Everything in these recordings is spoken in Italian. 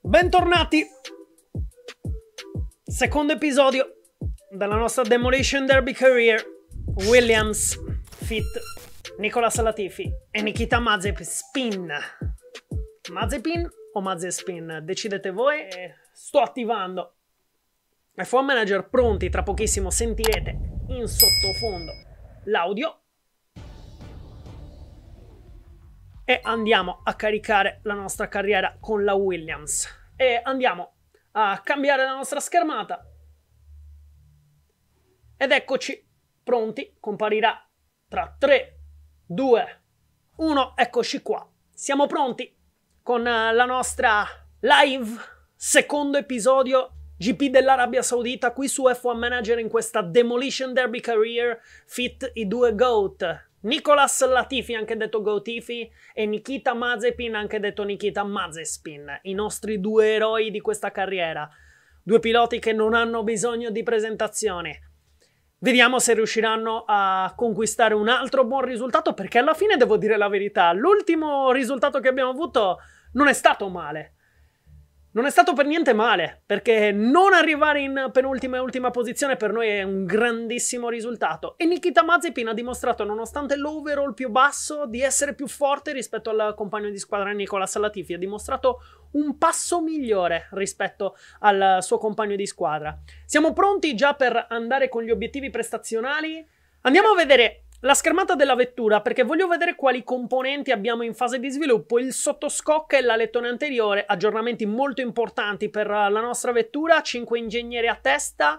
Bentornati! Secondo episodio della nostra Demolition Derby Career. Williams, Fit, Nicolas Latifi e Nikita Mazepin. Mazepin o Mazepin? Decidete voi. Sto attivando. i phone manager pronti, tra pochissimo sentirete in sottofondo l'audio e andiamo a caricare la nostra carriera con la Williams e andiamo a cambiare la nostra schermata ed eccoci pronti, comparirà tra 3, 2, 1, eccoci qua. Siamo pronti con eh, la nostra live, secondo episodio GP dell'Arabia Saudita qui su F1 Manager in questa Demolition Derby Career Fit i due GOAT Nicolas Latifi, anche detto Gotifi, e Nikita Mazepin, anche detto Nikita Mazespin, i nostri due eroi di questa carriera. Due piloti che non hanno bisogno di presentazione. Vediamo se riusciranno a conquistare un altro buon risultato, perché alla fine devo dire la verità, l'ultimo risultato che abbiamo avuto non è stato male. Non è stato per niente male, perché non arrivare in penultima e ultima posizione per noi è un grandissimo risultato e Nikita Mazepin ha dimostrato, nonostante l'overall più basso, di essere più forte rispetto al compagno di squadra Nicolas Latifi, ha dimostrato un passo migliore rispetto al suo compagno di squadra. Siamo pronti già per andare con gli obiettivi prestazionali? Andiamo a vedere la schermata della vettura perché voglio vedere quali componenti abbiamo in fase di sviluppo, il sottoscocca e l'alettone anteriore, aggiornamenti molto importanti per eh, la nostra vettura, 5 ingegneri a testa,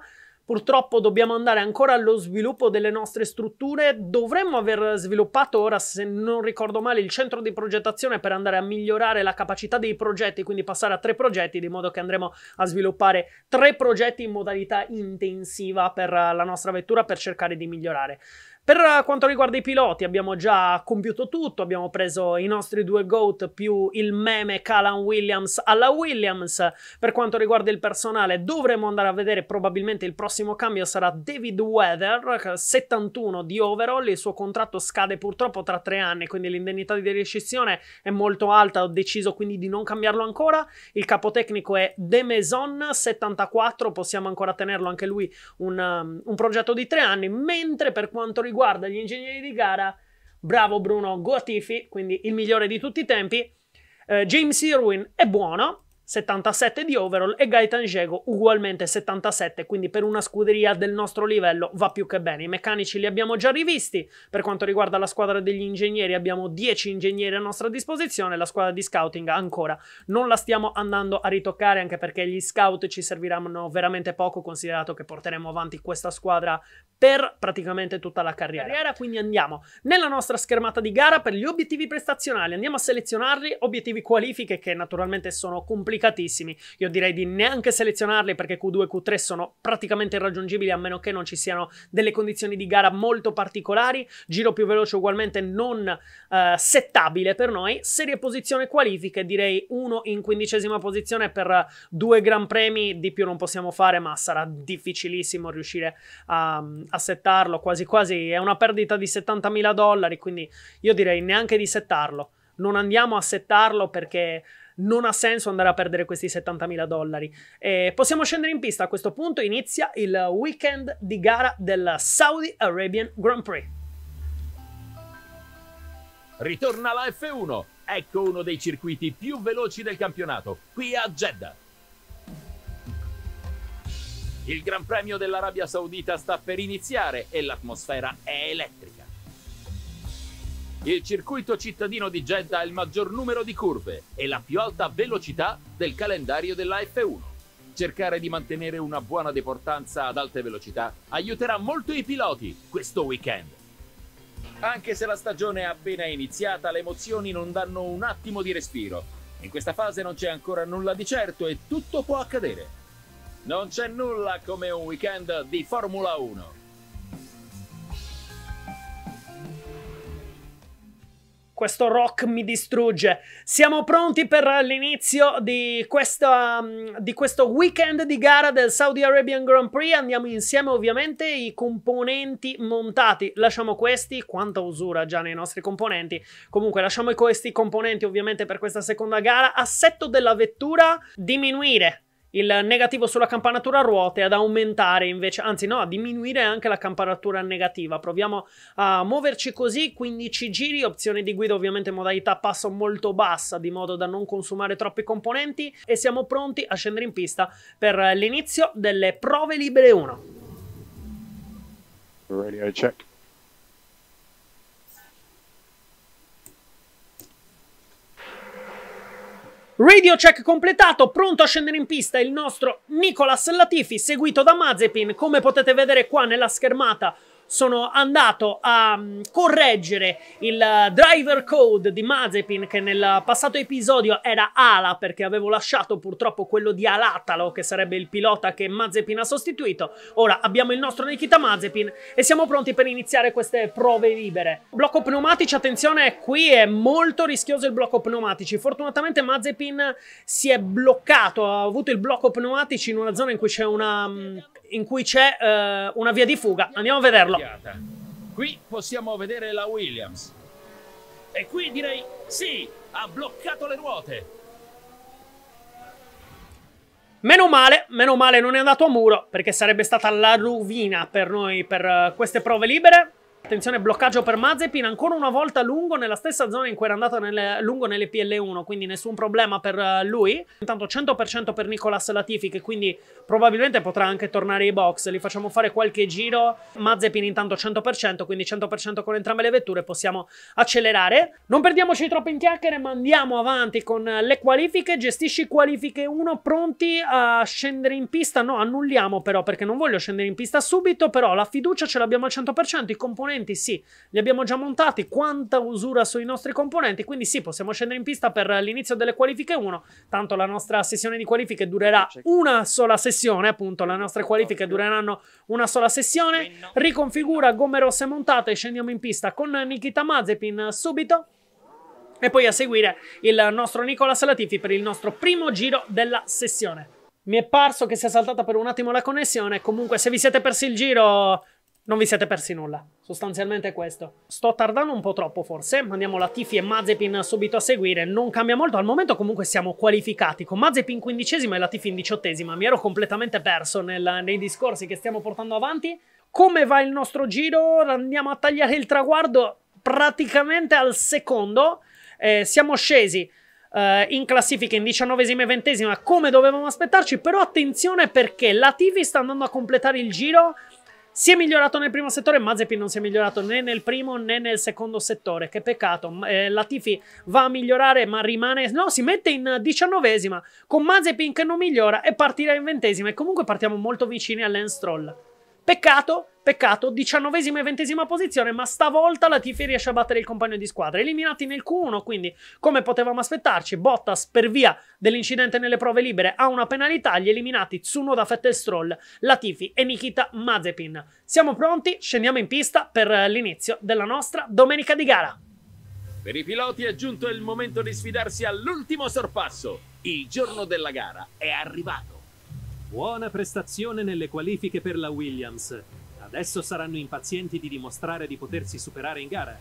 Purtroppo dobbiamo andare ancora allo sviluppo delle nostre strutture, dovremmo aver sviluppato ora, se non ricordo male, il centro di progettazione per andare a migliorare la capacità dei progetti, quindi passare a tre progetti, di modo che andremo a sviluppare tre progetti in modalità intensiva per eh, la nostra vettura per cercare di migliorare. Per quanto riguarda i piloti abbiamo già compiuto tutto, abbiamo preso i nostri due GOAT più il meme Calan Williams alla Williams. Per quanto riguarda il personale dovremo andare a vedere probabilmente il prossimo cambio sarà David Weather, 71 di overall, il suo contratto scade purtroppo tra tre anni, quindi l'indennità di rescissione è molto alta, ho deciso quindi di non cambiarlo ancora. Il capotecnico è De Maison, 74, possiamo ancora tenerlo anche lui un, um, un progetto di tre anni, mentre per quanto riguarda riguarda gli ingegneri di gara, bravo Bruno Gortifi, quindi il migliore di tutti i tempi. Eh, James Irwin è buono, 77 di overall e Gaetan Jego ugualmente 77, quindi per una scuderia del nostro livello va più che bene. I meccanici li abbiamo già rivisti, per quanto riguarda la squadra degli ingegneri abbiamo 10 ingegneri a nostra disposizione, la squadra di scouting ancora non la stiamo andando a ritoccare anche perché gli scout ci serviranno veramente poco considerato che porteremo avanti questa squadra per praticamente tutta la carriera. Quindi andiamo nella nostra schermata di gara per gli obiettivi prestazionali, andiamo a selezionarli, obiettivi qualifiche che naturalmente sono complicati complicatissimi. Io direi di neanche selezionarli perché Q2 e Q3 sono praticamente irraggiungibili a meno che non ci siano delle condizioni di gara molto particolari. Giro più veloce ugualmente non eh, settabile per noi. Serie posizione qualifiche direi uno in quindicesima posizione per due gran premi. Di più non possiamo fare ma sarà difficilissimo riuscire a, a settarlo. Quasi quasi è una perdita di 70.000 dollari quindi io direi neanche di settarlo non andiamo a settarlo perché non ha senso andare a perdere questi 70.000 dollari. E eh, possiamo scendere in pista, a questo punto inizia il weekend di gara del Saudi Arabian Grand Prix. Ritorna la F1, ecco uno dei circuiti più veloci del campionato, qui a Jeddah. Il Gran Premio dell'Arabia Saudita sta per iniziare e l'atmosfera è elettrica. Il circuito cittadino di Jeddah ha il maggior numero di curve e la più alta velocità del calendario della F1. Cercare di mantenere una buona deportanza ad alte velocità aiuterà molto i piloti questo weekend. Anche se la stagione è appena iniziata, le emozioni non danno un attimo di respiro. In questa fase non c'è ancora nulla di certo e tutto può accadere. Non c'è nulla come un weekend di Formula 1. questo rock mi distrugge. Siamo pronti per l'inizio di, questa, mm, di questo weekend di gara del Saudi Arabian Grand Prix. Andiamo insieme ovviamente i componenti montati. Lasciamo questi, quanta usura già nei nostri componenti. Comunque lasciamo questi componenti ovviamente per questa seconda gara. Assetto della vettura, diminuire il negativo sulla campanatura a ruote ad aumentare invece, anzi no, a diminuire anche la campanatura negativa. Proviamo a muoverci così, 15 giri, opzione di guida ovviamente modalità passo molto bassa di modo da non consumare troppi componenti e siamo pronti a scendere in pista per l'inizio delle prove libere 1. Radio check. Radio check completato, pronto a scendere in pista il nostro Nicolas Latifi, seguito da Mazepin, come potete vedere qua nella schermata sono andato a mm, correggere il eh, driver code di Mazepin che nel passato episodio era Ala perché avevo lasciato purtroppo quello di Alatalo che sarebbe il pilota che Mazepin ha sostituito. Ora abbiamo il nostro Nikita Mazepin e siamo pronti per iniziare queste prove libere. Blocco pneumatici, attenzione, qui è molto rischioso il blocco pneumatici. Fortunatamente Mazepin si è bloccato, ha avuto il blocco pneumatici in una zona in cui c'è una mm, in cui c'è eh, una via di fuga. Andiamo a vederlo. Qui possiamo vedere la Williams. E qui direi sì, ha bloccato le ruote. Meno male, meno male non è andato a muro, perché sarebbe stata la rovina per noi per eh, queste prove libere. Attenzione, bloccaggio per Mazepin, ancora una volta lungo nella stessa zona in cui era andato nel, lungo nelle PL1, quindi nessun problema per eh, lui. Intanto 100% per Nicolas Latifi, che quindi probabilmente potrà anche tornare ai box. Li facciamo fare qualche giro. Mazepin intanto 100%, quindi 100% con entrambe le vetture, possiamo accelerare. Non perdiamoci troppo in chiacchiere, ma andiamo avanti con le qualifiche. Gestisci qualifiche 1, pronti a scendere in pista? No, annulliamo però, perché non voglio scendere in pista subito, però la fiducia ce l'abbiamo al 100%, i componenti componenti, sì, li abbiamo già montati, quanta usura sui nostri componenti, quindi sì, possiamo scendere in pista per l'inizio delle qualifiche 1, tanto la nostra sessione di qualifiche durerà una sola sessione, appunto, le nostre qualifiche dureranno una sola sessione, riconfigura gomme rosse montate, scendiamo in pista con Nikita Mazepin subito. E poi a seguire il nostro Nicolas Latifi per il nostro primo giro della sessione. Mi è parso che sia saltata per un attimo la connessione. Comunque, se vi siete persi il giro, non vi siete persi nulla, sostanzialmente è questo. Sto tardando un po' troppo forse, mandiamo la Tifi e Mazepin subito a seguire, non cambia molto, al momento comunque siamo qualificati, con Mazepin quindicesima e la Tifi in diciottesima, mi ero completamente perso nel, nei discorsi che stiamo portando avanti. Come va il nostro giro? Andiamo a tagliare il traguardo praticamente al secondo, eh, siamo scesi Uh, in classifica in diciannovesima e ventesima come dovevamo aspettarci, però attenzione perché la Latifi sta andando a completare il giro si è migliorato nel primo settore, Mazepin non si è migliorato né nel primo né nel secondo settore. Che peccato. Eh, Latifi va a migliorare, ma rimane. No, si mette in diciannovesima con Mazepin che non migliora e partirà in ventesima. E comunque partiamo molto vicini all'Enz Troll. Peccato, peccato, diciannovesima e ventesima posizione, ma stavolta la Tifi riesce a battere il compagno di squadra. Eliminati nel Q1, quindi come potevamo aspettarci, Bottas per via dell'incidente nelle prove libere ha una penalità, gli eliminati Tsunoda Fettelstroll, Latifi e Nikita Mazepin. Siamo pronti, scendiamo in pista per l'inizio della nostra domenica di gara. Per i piloti è giunto il momento di sfidarsi all'ultimo sorpasso. Il giorno della gara è arrivato. Buona prestazione nelle qualifiche per la Williams. Adesso saranno impazienti di dimostrare di potersi superare in gara.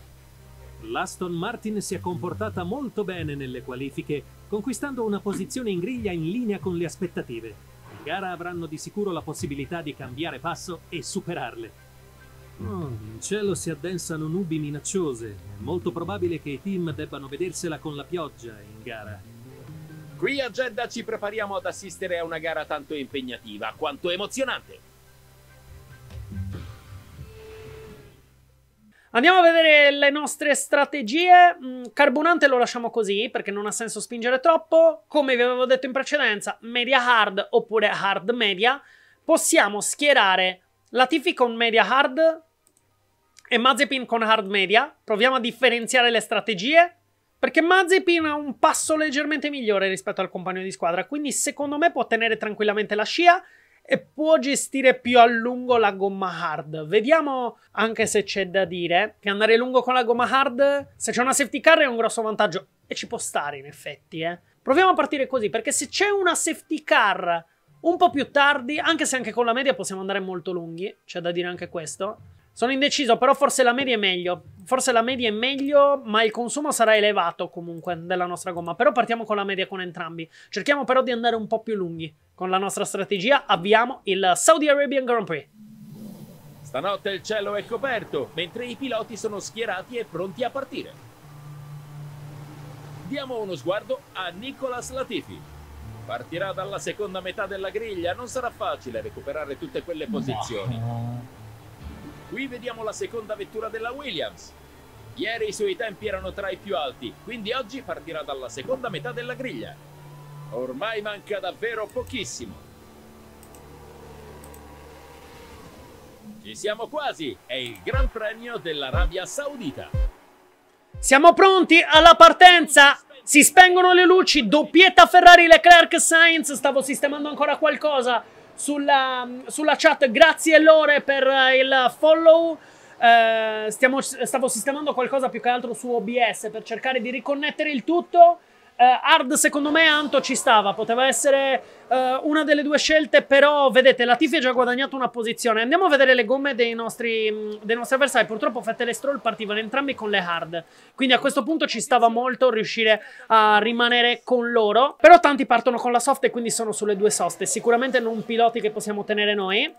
L'Aston Martin si è comportata molto bene nelle qualifiche, conquistando una posizione in griglia in linea con le aspettative. In gara avranno di sicuro la possibilità di cambiare passo e superarle. Oh, in cielo si addensano nubi minacciose. È molto probabile che i team debbano vedersela con la pioggia in gara. Qui a Jeddah ci prepariamo ad assistere a una gara tanto impegnativa quanto emozionante. Andiamo a vedere le nostre strategie. Mm, carbonante lo lasciamo così perché non ha senso spingere troppo. Come vi avevo detto in precedenza, media hard oppure hard media. Possiamo schierare Latifi con media hard e Mazepin con hard media. Proviamo a differenziare le strategie. Perché Mazepin ha un passo leggermente migliore rispetto al compagno di squadra, quindi secondo me può tenere tranquillamente la scia e può gestire più a lungo la gomma hard. Vediamo, anche se c'è da dire, che andare lungo con la gomma hard, se c'è una safety car è un grosso vantaggio e ci può stare in effetti, eh. Proviamo a partire così, perché se c'è una safety car un po' più tardi, anche se anche con la media possiamo andare molto lunghi, c'è da dire anche questo. Sono indeciso, però forse la media è meglio. Forse la media è meglio, ma il consumo sarà elevato comunque della nostra gomma. Però partiamo con la media con entrambi. Cerchiamo però di andare un po' più lunghi. Con la nostra strategia avviamo il Saudi Arabian Grand Prix. Stanotte il cielo è coperto, mentre i piloti sono schierati e pronti a partire. Diamo uno sguardo a Nicolas Latifi. Partirà dalla seconda metà della griglia, non sarà facile recuperare tutte quelle posizioni. No. Qui vediamo la seconda vettura della Williams. Ieri i suoi tempi erano tra i più alti, quindi oggi partirà dalla seconda metà della griglia. Ormai manca davvero pochissimo. Ci siamo quasi, è il Gran Premio dell'Arabia Saudita. Siamo pronti alla partenza! Si spengono le luci, doppietta Ferrari Leclerc Sainz, stavo sistemando ancora qualcosa sulla, sulla chat. Grazie Lore per eh, il follow. Eh, stiamo, stavo sistemando qualcosa più che altro su OBS per cercare di riconnettere il tutto. Eh, hard secondo me Anto ci stava, poteva essere uh, una delle due scelte, però vedete la Latifi ha già guadagnato una posizione. Andiamo a vedere le gomme dei nostri, dei nostri avversari, purtroppo Fettel e Stroll partivano entrambi con le hard, quindi a questo punto ci stava molto riuscire a rimanere con loro, però tanti partono con la soft e quindi sono sulle due soste, sicuramente non piloti che possiamo tenere noi.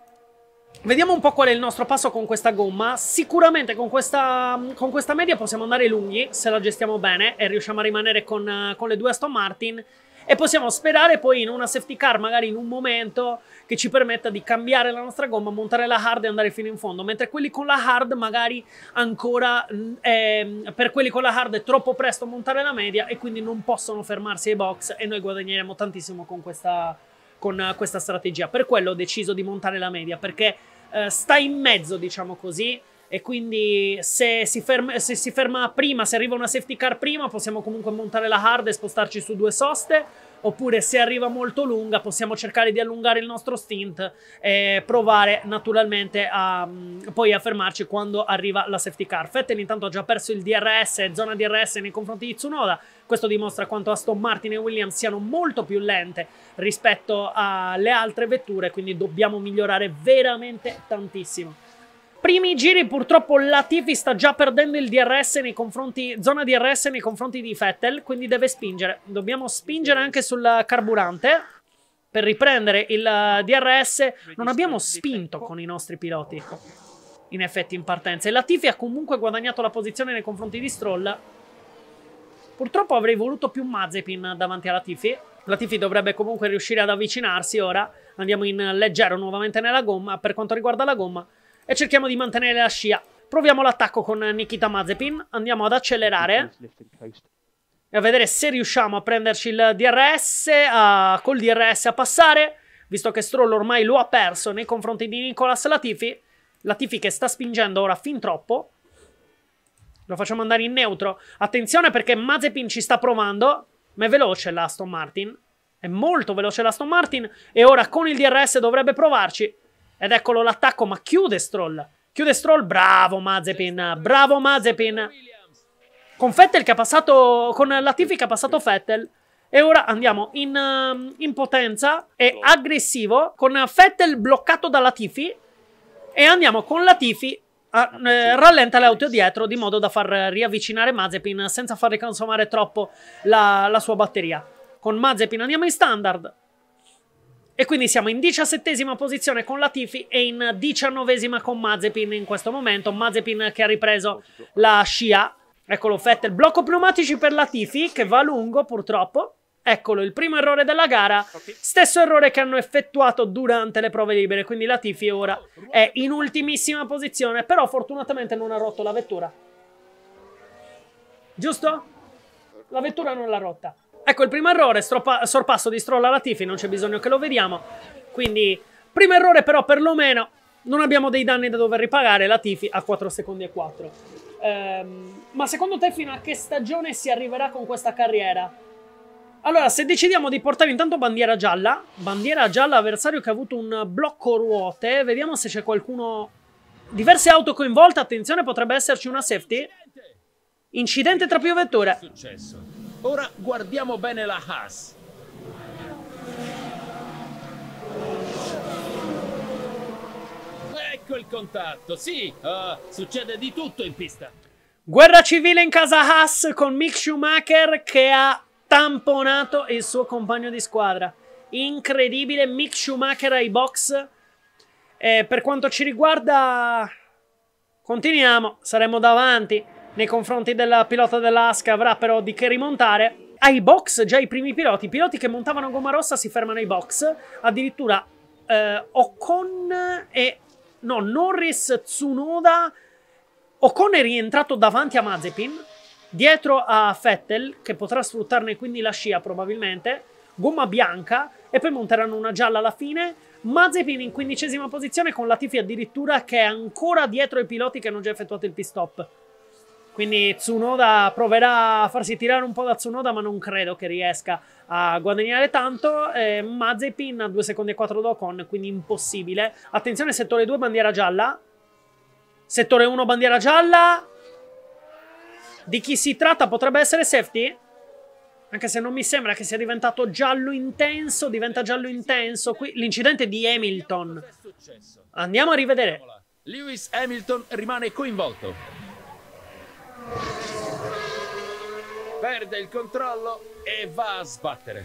Vediamo un po' qual è il nostro passo con questa gomma. Sicuramente con questa, con questa media possiamo andare lunghi se la gestiamo bene e riusciamo a rimanere con, con le due Aston Martin e possiamo sperare poi in una safety car magari in un momento che ci permetta di cambiare la nostra gomma, montare la hard e andare fino in fondo, mentre quelli con la hard magari ancora eh, per quelli con la hard è troppo presto montare la media e quindi non possono fermarsi ai box e noi guadagneremo tantissimo con questa con eh, questa strategia. Per quello ho deciso di montare la media, perché eh, sta in mezzo, diciamo così, e quindi se si, ferma, se si, ferma, prima, se arriva una safety car prima, possiamo comunque montare la hard e spostarci su due soste, oppure se arriva molto lunga possiamo cercare di allungare il nostro stint e provare naturalmente a, mm, poi a fermarci quando arriva la safety car. Fettel intanto ha già perso il DRS, zona DRS nei confronti di Tsunoda, questo dimostra quanto Aston Martin e Williams siano molto più lente rispetto alle altre vetture, quindi dobbiamo migliorare veramente tantissimo. Primi giri purtroppo Latifi sta già perdendo il DRS nei confronti, zona DRS nei confronti di Vettel, quindi deve spingere. Dobbiamo spingere anche sul carburante per riprendere il eh, DRS. Non abbiamo spinto con i nostri piloti, in effetti, in partenza. E Latifi ha comunque guadagnato la posizione nei confronti di Stroll. Purtroppo avrei voluto più Mazepin davanti a Latifi. Latifi dovrebbe comunque riuscire ad avvicinarsi ora. Andiamo in leggero nuovamente nella gomma. Per quanto riguarda la gomma, e cerchiamo di mantenere la scia. Proviamo l'attacco con Nikita Mazepin, andiamo ad accelerare e a vedere se riusciamo a prenderci il DRS, a, col DRS a passare, visto che Stroll ormai lo ha perso nei confronti di Nicolas Latifi. Latifi che sta spingendo ora fin troppo. Lo facciamo andare in neutro. Attenzione perché Mazepin ci sta provando, ma è veloce l'Aston Martin. È molto veloce l'Aston Martin e ora con il DRS dovrebbe provarci. Ed eccolo l'attacco, ma chiude Stroll. Chiude Stroll, bravo Mazepin, bravo Mazepin. Con Fettel che ha passato, con Latifi che ha passato Fettel. E ora andiamo in, um, in, potenza e aggressivo con Fettel bloccato da Latifi e andiamo con Latifi a, eh, rallenta le auto dietro di modo da far riavvicinare Mazepin senza far riconsumare troppo la, la sua batteria. Con Mazepin andiamo in standard, e quindi siamo in diciassettesima posizione con Latifi e in diciannovesima con Mazepin in questo momento. Mazepin che ha ripreso la scia. Eccolo Fettel, blocco pneumatici per Latifi che va lungo purtroppo. Eccolo il primo errore della gara, stesso errore che hanno effettuato durante le prove libere, quindi Latifi ora è in ultimissima posizione, però fortunatamente non ha rotto la vettura. Giusto? La vettura non l'ha rotta. Ecco il primo errore, stropa- sorpasso di Stroll alla Tifi, non c'è bisogno che lo vediamo. Quindi, primo errore però perlomeno non abbiamo dei danni da dover ripagare, la Tifi a 4 secondi e 4. Ehm, ma secondo te fino a che stagione si arriverà con questa carriera? Allora, se decidiamo di portare intanto bandiera gialla, bandiera gialla avversario che ha avuto un blocco ruote, vediamo se c'è qualcuno... Diverse auto coinvolte, attenzione, potrebbe esserci una safety. Incidente tra più vetture. Successo. Ora guardiamo bene la Haas. Ecco il contatto, sì, uh, succede di tutto in pista. Guerra civile in casa Haas con Mick Schumacher che ha tamponato il suo compagno di squadra. Incredibile, Mick Schumacher ai box. E eh, per quanto ci riguarda, continuiamo, saremo davanti nei confronti del pilota dell'Asca avrà però di che rimontare. Ai box già i primi piloti, i piloti che montavano gomma rossa si fermano ai box, addirittura eh, Ocon e... no, Norris, Tsunoda... Ocon è rientrato davanti a Mazepin, dietro a Vettel, che potrà sfruttarne quindi la scia probabilmente, gomma bianca e poi monteranno una gialla alla fine. Mazepin in quindicesima posizione con Latifi addirittura che è ancora dietro ai piloti che hanno già effettuato il pit stop. Quindi Tsunoda proverà a farsi tirare un po' da Tsunoda, ma non credo che riesca a guadagnare tanto. Eh, Mazepin a 2 secondi e 4 Dokon, quindi impossibile. Attenzione, settore 2, bandiera gialla. Settore 1, bandiera gialla. Di chi si tratta? Potrebbe essere safety? Anche se non mi sembra che sia diventato giallo intenso, diventa giallo intenso. Qui l'incidente di Hamilton. Andiamo a rivedere. Lewis Hamilton rimane coinvolto. Perde il controllo e va a sbattere.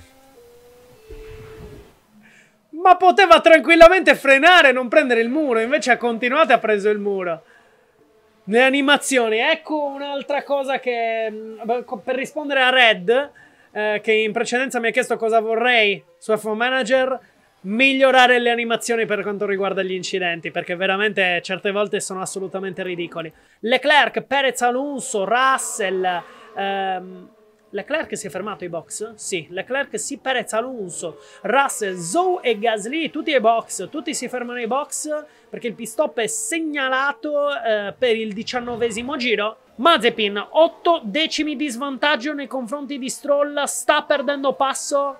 Ma poteva tranquillamente frenare e non prendere il muro, invece ha continuato e ha preso il muro. Le animazioni, ecco un'altra cosa che... Mm, per rispondere a Red, eh, che in precedenza mi ha chiesto cosa vorrei su F1 Manager, migliorare le animazioni per quanto riguarda gli incidenti, perché veramente certe volte sono assolutamente ridicoli. Leclerc, Perez Alonso, Russell. Ehm, Leclerc si è fermato ai box? Sì, Leclerc si Perez Alonso, Russell, Zou e Gasly, tutti ai box, tutti si fermano ai box perché il pit stop è segnalato eh, per il diciannovesimo giro. Mazepin, 8 decimi di svantaggio nei confronti di Stroll, sta perdendo passo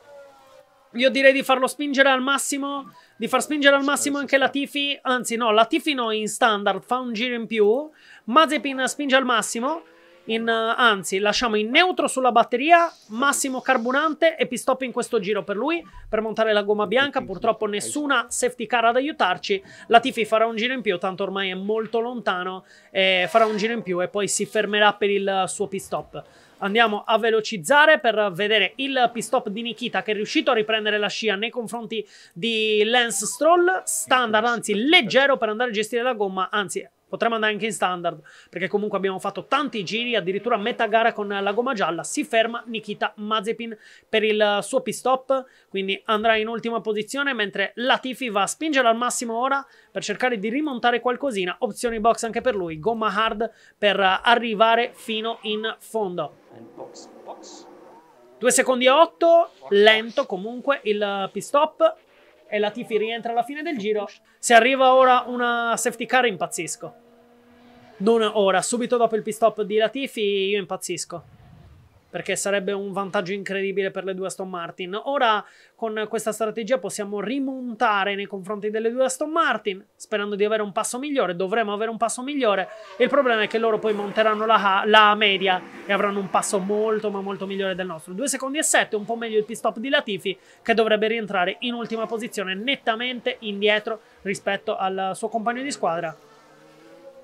io direi di farlo spingere al massimo, di far spingere al massimo anche la Tifi, anzi no, la Tifi no in standard, fa un giro in più, Mazepin spinge al massimo, in, uh, anzi, lasciamo in neutro sulla batteria, massimo carburante e pistop in questo giro per lui, per montare la gomma bianca. Purtroppo nessuna safety car ad aiutarci. La Tifi farà un giro in più, tanto ormai è molto lontano, eh, farà un giro in più e poi si fermerà per il suo pistop. Andiamo a velocizzare per vedere il pistop di Nikita che è riuscito a riprendere la scia nei confronti di Lance Stroll, standard, anzi leggero per andare a gestire la gomma, anzi Potremmo andare anche in standard, perché comunque abbiamo fatto tanti giri, addirittura metà gara con la gomma gialla. Si ferma Nikita Mazepin per il suo pit stop, quindi andrà in ultima posizione, mentre Latifi va a spingere al massimo ora per cercare di rimontare qualcosina. Opzioni box anche per lui, gomma hard per arrivare fino in fondo. Box, box. Due secondi e otto, lento comunque il pit stop e Latifi rientra alla fine del giro. Se arriva ora una safety car impazzisco. Non ora, subito dopo il pit stop di Latifi io impazzisco perché sarebbe un vantaggio incredibile per le due Aston Martin. Ora con questa strategia possiamo rimontare nei confronti delle due Aston Martin, sperando di avere un passo migliore, dovremmo avere un passo migliore. Il problema è che loro poi monteranno la, la media e avranno un passo molto ma molto migliore del nostro. 2 secondi e 7, un po' meglio il pit stop di Latifi che dovrebbe rientrare in ultima posizione, nettamente indietro rispetto al suo compagno di squadra.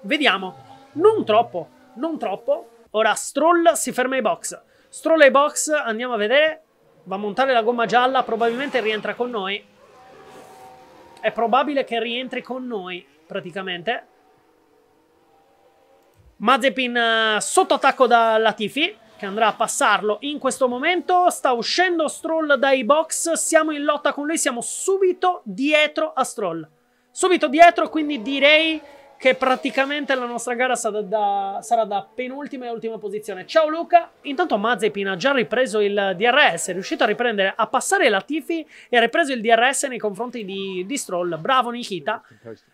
Vediamo, non troppo, non troppo. Ora Stroll si ferma ai box. Stroll Strolley Box, andiamo a vedere. Va a montare la gomma gialla, probabilmente rientra con noi. È probabile che rientri con noi, praticamente. Mazepin eh, sotto attacco da Latifi, che andrà a passarlo in questo momento. Sta uscendo Stroll dai box, siamo in lotta con lui, siamo subito dietro a Stroll. Subito dietro, quindi direi che praticamente la nostra gara sarà da, sarà da penultima e ultima posizione. Ciao Luca, intanto Mazepin ha già ripreso il DRS, è riuscito a riprendere, a passare la Tifi e ha ripreso il DRS nei confronti di, di Stroll. Bravo Nikita.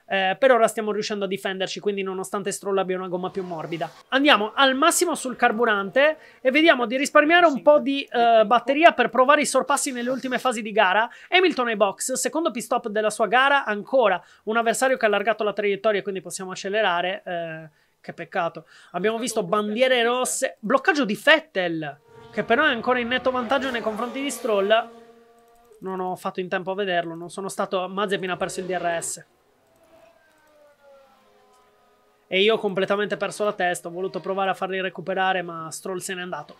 Eh, per ora stiamo riuscendo a difenderci, quindi nonostante Stroll abbia una gomma più morbida. Andiamo al massimo sul carburante e vediamo di risparmiare un po' di eh, batteria per provare i sorpassi nelle ultime fasi di gara. Hamilton ai box, secondo pit stop della sua gara, ancora un avversario che ha allargato la traiettoria, quindi possiamo accelerare. Eh, che peccato. Abbiamo visto bandiere rosse, bloccaggio di Fettel, che però è ancora in netto vantaggio nei confronti di Stroll. Non ho fatto in tempo a vederlo, non sono stato... Mazepin ha perso il DRS e io ho completamente perso la testa, ho voluto provare a farli recuperare ma Stroll se n'è andato.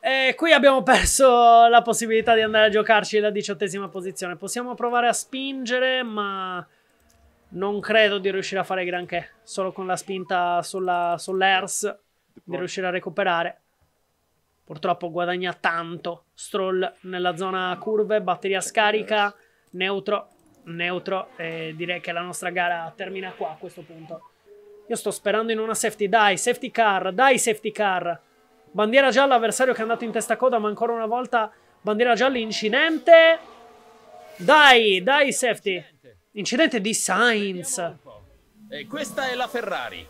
E qui abbiamo perso la possibilità di andare a giocarci la diciottesima posizione. Possiamo provare a spingere, ma non credo di riuscire a fare granché. Solo con la spinta sulla, sull'ERS di riuscire a recuperare. Purtroppo guadagna tanto Stroll nella zona curve, batteria scarica, neutro, neutro. E direi che la nostra gara termina qua a questo punto. Io sto sperando in una safety. Dai, safety car, dai, safety car. Bandiera gialla, avversario che è andato in testa coda, ma ancora una volta bandiera gialla, incidente. Dai, dai, safety. Incidente di Sainz. E questa è la Ferrari.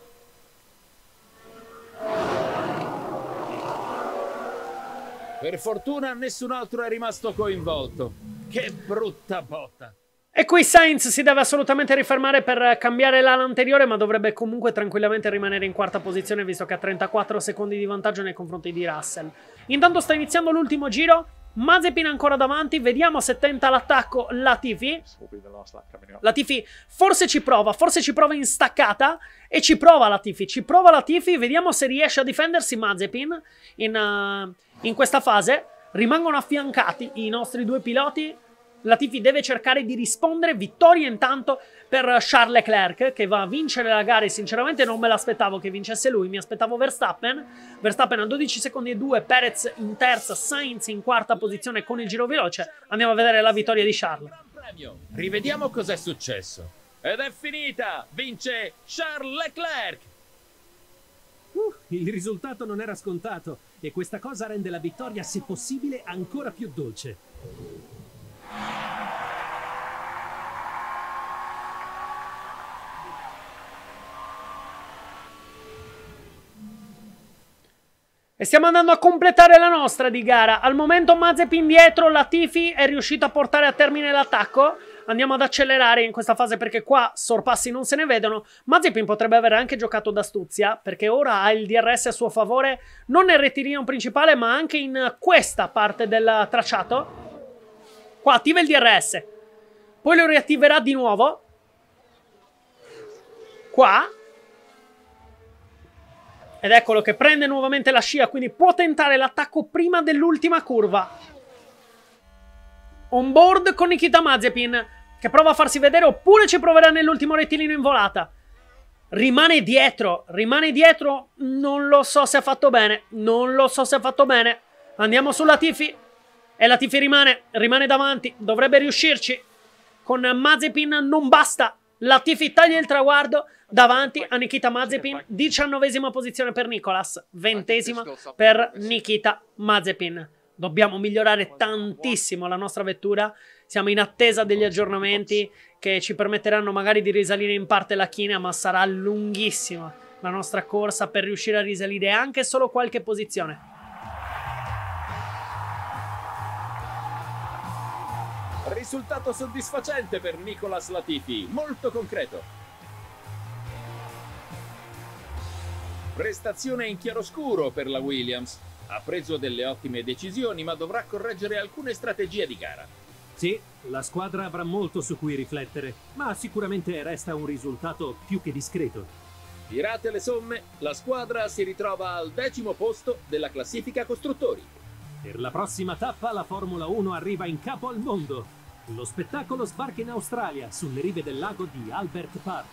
Per fortuna nessun altro è rimasto coinvolto. Che brutta botta. E qui Sainz si deve assolutamente rifermare per cambiare l'ala anteriore, ma dovrebbe comunque tranquillamente rimanere in quarta posizione, visto che ha 34 secondi di vantaggio nei confronti di Russell. Intanto sta iniziando l'ultimo giro, Mazepin ancora davanti, vediamo se tenta l'attacco Latifi. Latifi forse ci prova, forse ci prova in staccata e ci prova Latifi, ci prova Latifi, vediamo se riesce a difendersi Mazepin in, uh, in questa fase. Rimangono affiancati i nostri due piloti Latifi deve cercare di rispondere, vittoria intanto per Charles Leclerc che va a vincere la gara e sinceramente non me l'aspettavo che vincesse lui, mi aspettavo Verstappen, Verstappen a 12 secondi e 2, Perez in terza, Sainz in quarta posizione con il giro veloce, andiamo a vedere la vittoria di Charles. Rivediamo cos'è successo. Ed è finita! Vince Charles Leclerc! Uh, il risultato non era scontato e questa cosa rende la vittoria, se possibile, ancora più dolce. E stiamo andando a completare la nostra di gara. Al momento Mazepin dietro, Latifi è riuscito a portare a termine l'attacco. Andiamo ad accelerare in questa fase perché qua sorpassi non se ne vedono. Mazepin potrebbe aver anche giocato d'astuzia perché ora ha il DRS a suo favore non nel rettilineo principale ma anche in questa parte del tracciato. Qua attiva il DRS. Poi lo riattiverà di nuovo. Qua. Ed eccolo che prende nuovamente la scia, quindi può tentare l'attacco prima dell'ultima curva. On board con Nikita Mazepin, che prova a farsi vedere oppure ci proverà nell'ultimo rettilineo in volata. Rimane dietro, rimane dietro, non lo so se ha fatto bene, non lo so se ha fatto bene. Andiamo sulla Tifi. E la Tifi rimane, rimane davanti, dovrebbe riuscirci. Con Mazepin non basta. La Tifi taglia il traguardo davanti a Nikita Mazepin, diciannovesima posizione per Nicolas, ventesima per eh Nikita Mazepin. Dobbiamo migliorare tantissimo la nostra vettura, siamo in attesa degli aggiornamenti che ci permetteranno magari di risalire in parte la china, ma sarà lunghissima la nostra corsa per riuscire a risalire anche solo qualche posizione. risultato soddisfacente per Nicolas Latifi, molto concreto. Prestazione in chiaroscuro per la Williams. Ha preso delle ottime decisioni, ma dovrà correggere alcune strategie di gara. Sì, la squadra avrà molto su cui riflettere, ma sicuramente resta un risultato più che discreto. Tirate le somme, la squadra si ritrova al decimo posto della classifica costruttori. Per la prossima tappa la Formula 1 arriva in capo al mondo. Lo spettacolo sbarca in Australia, sulle rive del lago di Albert Park.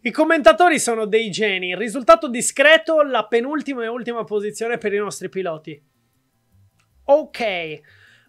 I commentatori sono dei geni. Risultato discreto, la penultima e ultima posizione per i nostri piloti. Ok.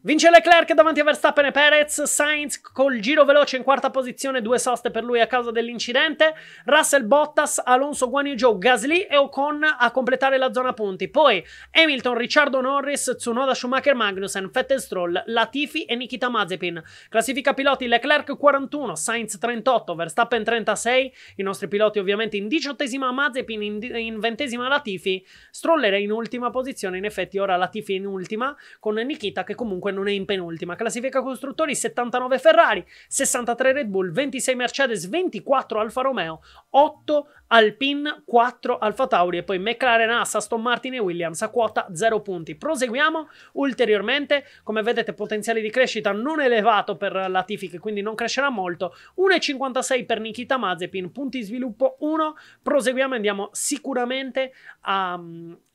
Vince Leclerc davanti a Verstappen e Perez, Sainz col giro veloce in quarta posizione, due soste per lui a causa dell'incidente, Russell Bottas, Alonso Guanyu Joe, Gasly e Ocon a completare la zona punti, poi Hamilton, Ricciardo Norris, Tsunoda Schumacher Magnussen, Vettel Stroll, Latifi e Nikita Mazepin. Classifica piloti Leclerc 41, Sainz 38, Verstappen 36, i nostri piloti ovviamente in diciottesima Mazepin, in, in ventesima Latifi, Stroller in ultima posizione, in effetti ora Latifi in ultima con Nikita che comunque comunque non è in penultima. Classifica costruttori 79 Ferrari, 63 Red Bull, 26 Mercedes, 24 Alfa Romeo, 8 Alpine, 4 Alfa Tauri e poi McLaren, Haas, Aston Martin e Williams a quota 0 punti. Proseguiamo ulteriormente, come vedete potenziale di crescita non elevato per Latifi che quindi non crescerà molto, 1,56 per Nikita Mazepin, punti sviluppo 1, proseguiamo e andiamo sicuramente a,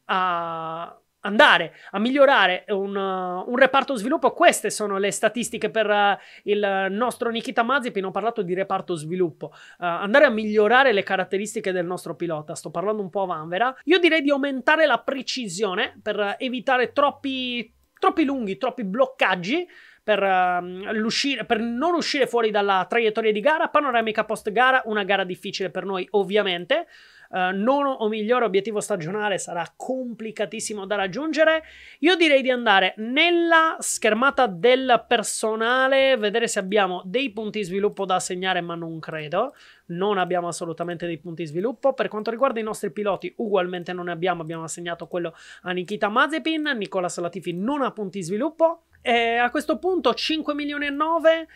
a andare a migliorare un, uh, un, reparto sviluppo. Queste sono le statistiche per uh, il nostro Nikita Mazepin. Ho parlato di reparto sviluppo. Uh, andare a migliorare le caratteristiche del nostro pilota. Sto parlando un po' a vanvera. Io direi di aumentare la precisione per evitare troppi, troppi lunghi, troppi bloccaggi. Per, uh, per, non uscire fuori dalla traiettoria di gara, panoramica post gara, una gara difficile per noi ovviamente eh, nono o migliore obiettivo stagionale sarà complicatissimo da raggiungere. Io direi di andare nella schermata del personale, vedere se abbiamo dei punti sviluppo da assegnare, ma non credo. Non abbiamo assolutamente dei punti sviluppo. Per quanto riguarda i nostri piloti, ugualmente non ne abbiamo. Abbiamo assegnato quello a Nikita Mazepin. Nicola Salatifi non ha punti sviluppo. E eh, a questo punto 5 milioni e 9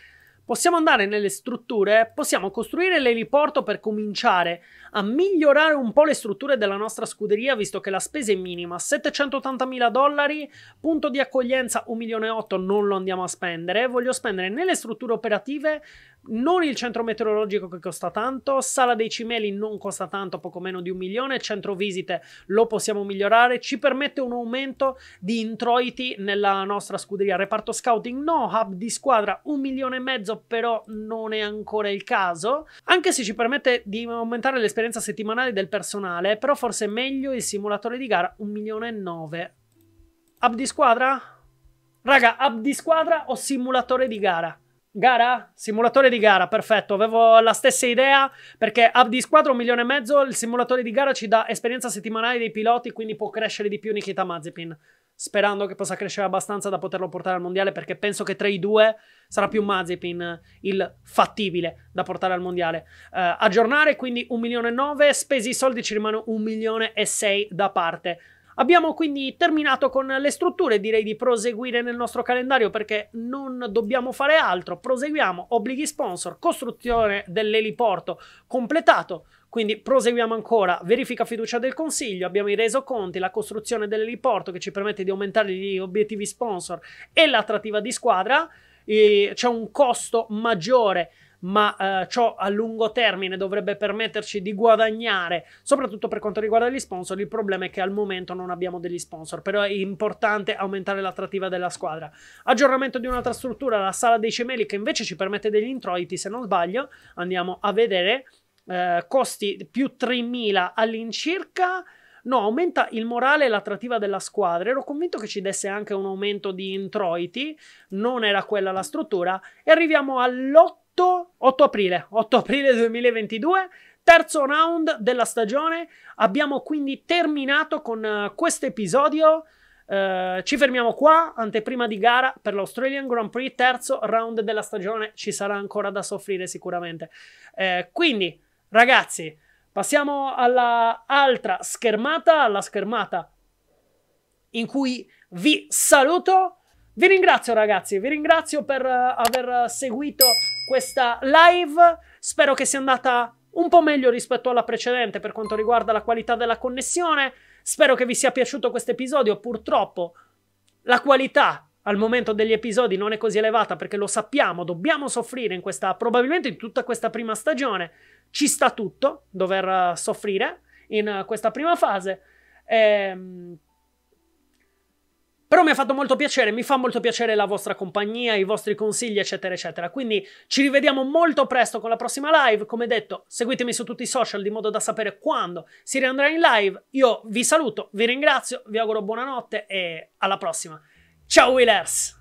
Possiamo andare nelle strutture, possiamo costruire l'eliporto per cominciare a migliorare un po' le strutture della nostra scuderia, visto che la spesa è minima, 780.000 dollari, punto di accoglienza 1.800.000 non lo andiamo a spendere, voglio spendere nelle strutture operative non il centro meteorologico che costa tanto, Sala dei Cimeli non costa tanto, poco meno di un milione, centro visite lo possiamo migliorare, ci permette un aumento di introiti nella nostra scuderia, reparto scouting no, hub di squadra un milione e mezzo però non è ancora il caso, anche se ci permette di aumentare l'esperienza settimanale del personale, però forse è meglio il simulatore di gara un milione e nove. Hub di squadra? Raga, hub di squadra o simulatore di gara? Gara? Simulatore di gara, perfetto. Avevo la stessa idea perché hub di squadra un milione e mezzo, il simulatore di gara ci dà esperienza settimanale dei piloti, quindi può crescere di più Nikita Mazepin. Sperando che possa crescere abbastanza da poterlo portare al mondiale perché penso che tra i due sarà più Mazepin il fattibile da portare al mondiale. Uh, aggiornare quindi un milione e nove, spesi i soldi ci rimane un milione e sei da parte. Abbiamo quindi terminato con le strutture, direi di proseguire nel nostro calendario perché non dobbiamo fare altro, proseguiamo, obblighi sponsor, costruzione dell'eliporto completato, quindi proseguiamo ancora, verifica fiducia del consiglio, abbiamo i resoconti, la costruzione dell'eliporto che ci permette di aumentare gli obiettivi sponsor e l'attrattiva di squadra, c'è un costo maggiore ma eh, ciò a lungo termine dovrebbe permetterci di guadagnare, soprattutto per quanto riguarda gli sponsor. Il problema è che al momento non abbiamo degli sponsor, però è importante aumentare l'attrattiva della squadra. Aggiornamento di un'altra struttura, la sala dei Cemeli, che invece ci permette degli introiti, se non sbaglio, andiamo a vedere. Eh, costi più 3.000 all'incirca. No, aumenta il morale e l'attrattiva della squadra. Ero convinto che ci desse anche un aumento di introiti, non era quella la struttura. E arriviamo all'8 8, 8 aprile, 8 aprile 2022 terzo round della stagione. Abbiamo quindi terminato con eh, questo episodio. Uh, ci fermiamo qua, anteprima di gara per l'Australian Grand Prix, terzo round della stagione, ci sarà ancora da soffrire sicuramente. Uh, quindi, ragazzi, passiamo alla altra schermata, alla schermata in cui vi saluto. Vi ringrazio ragazzi, vi ringrazio per aver seguito questa live. Spero che sia andata un po' meglio rispetto alla precedente per quanto riguarda la qualità della connessione. Spero che vi sia piaciuto questo episodio. Purtroppo la qualità al momento degli episodi non è così elevata perché lo sappiamo, dobbiamo soffrire in questa, probabilmente in tutta questa prima stagione. Ci sta tutto dover soffrire in eh, questa prima fase. Ehm, però mi ha fatto molto piacere, mi fa molto piacere la vostra compagnia, i vostri consigli, eccetera, eccetera. Quindi ci rivediamo molto presto con la prossima live. Come detto, seguitemi su tutti i social di modo da sapere quando si riandrà in live. Io vi saluto, vi ringrazio, vi auguro buonanotte e alla prossima. Ciao Wheelers!